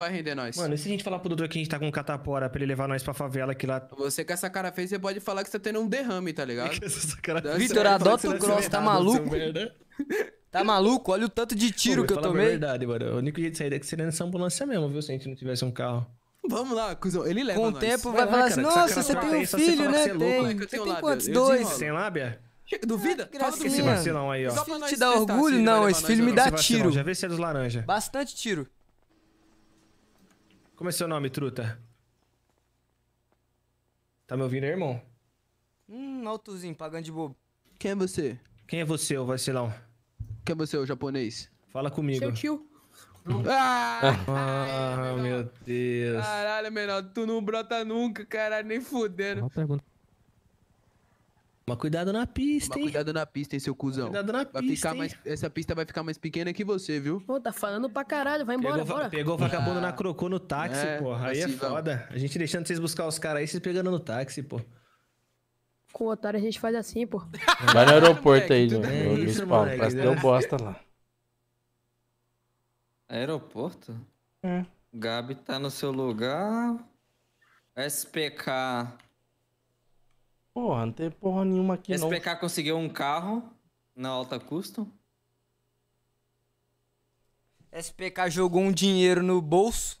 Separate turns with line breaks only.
vai render nós. Mano, e se a gente falar pro doutor que a gente tá com catapora pra ele levar nós pra favela que lá. Você com essa cara feia, você pode falar que você tá tendo um derrame, tá ligado? Então, assim, Vitor, adota o cross, tá maluco? Tá maluco? Olha o tanto de tiro Pô, que eu tomei. É verdade, mano. O único jeito de sair daqui seria nessa ambulância mesmo, viu? Se a gente não tivesse um carro. Vamos lá, cuzão. Ele leva Com o tempo vai, vai falar assim, nossa, você tem um filho, né? Tem. tem, quantos? Dois. Sem tem lábia? Duvida? É, Fala com esse vacilão aí, ó. Esse filho te dá orgulho? Não, esse filho me dá tiro. Já vê se é dos laranja. Bastante tiro. Como é seu nome, truta? Tá me ouvindo, irmão? Hum, altozinho, pagando de bobo. Quem é você? Quem é você, ô vacilão? Quem é você, ô japonês? Fala comigo. Seu tio. Ah, ah, meu Deus. Caralho, menor, tu não brota nunca, caralho, nem fudendo. Uma pergunta. Mas cuidado na pista, Mas hein? cuidado na pista, hein, seu cuzão. Cuidado na vai pista, Ficar hein? mais, essa pista vai ficar mais pequena que você, viu? Pô, tá falando pra caralho, vai embora, pegou, bora. Pegou o vagabundo ah. na crocô no táxi, é, porra. Aí é foda. A gente deixando vocês buscar os caras aí, vocês pegando no táxi, pô. Com o otário a gente faz assim, pô.
Vai no aeroporto aí, João. É isso, moleque, Parece que né? deu bosta
lá. Aeroporto? É. Gabi tá no seu lugar. SPK Porra, não tem porra nenhuma aqui SPK não. SPK conseguiu um carro na alta custo. SPK jogou um dinheiro no bolso.